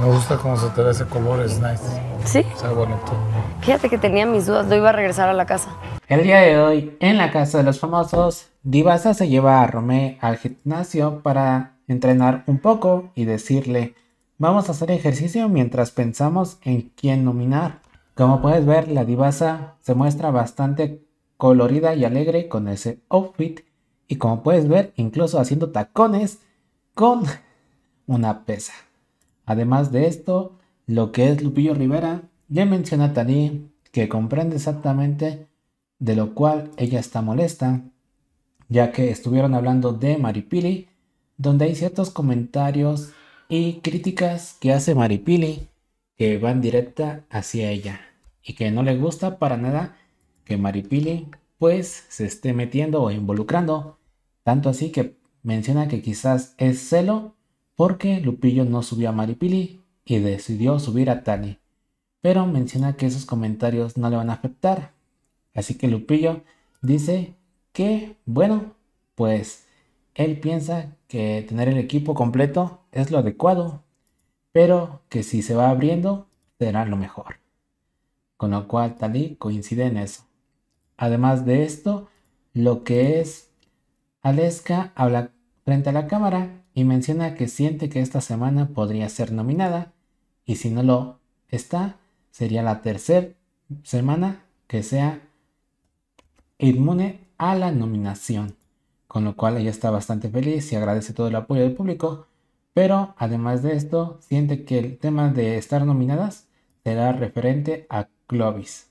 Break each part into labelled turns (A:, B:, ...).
A: Me gusta cómo se te da ese color, es nice. Sí. Está bonito. Fíjate que tenía mis dudas, no iba a regresar a la casa. El día de hoy, en la casa de los famosos, Divasa se lleva a Romé al gimnasio para entrenar un poco y decirle, vamos a hacer ejercicio mientras pensamos en quién nominar. Como puedes ver, la divasa se muestra bastante colorida y alegre con ese outfit y como puedes ver, incluso haciendo tacones con una pesa. Además de esto, lo que es Lupillo Rivera, ya menciona a Tani que comprende exactamente de lo cual ella está molesta, ya que estuvieron hablando de Maripili, donde hay ciertos comentarios y críticas que hace Maripili que van directa hacia ella y que no le gusta para nada que Maripili pues se esté metiendo o involucrando, tanto así que menciona que quizás es celo porque Lupillo no subió a Maripili y decidió subir a Tali. pero menciona que esos comentarios no le van a afectar. Así que Lupillo dice que, bueno, pues él piensa que tener el equipo completo es lo adecuado, pero que si se va abriendo será lo mejor. Con lo cual Tali coincide en eso. Además de esto, lo que es Aleska habla frente a la cámara y menciona que siente que esta semana podría ser nominada y si no lo está, sería la tercera semana que sea inmune a la nominación, con lo cual ella está bastante feliz y agradece todo el apoyo del público, pero además de esto, siente que el tema de estar nominadas será referente a Clovis,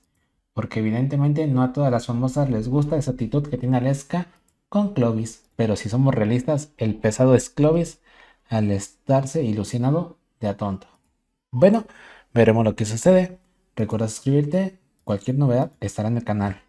A: porque evidentemente no a todas las famosas les gusta esa actitud que tiene Aleska con Clovis, pero si somos realistas, el pesado es Clovis al estarse ilusionado de a tonto. Bueno, veremos lo que sucede. Recuerda suscribirte, cualquier novedad estará en el canal.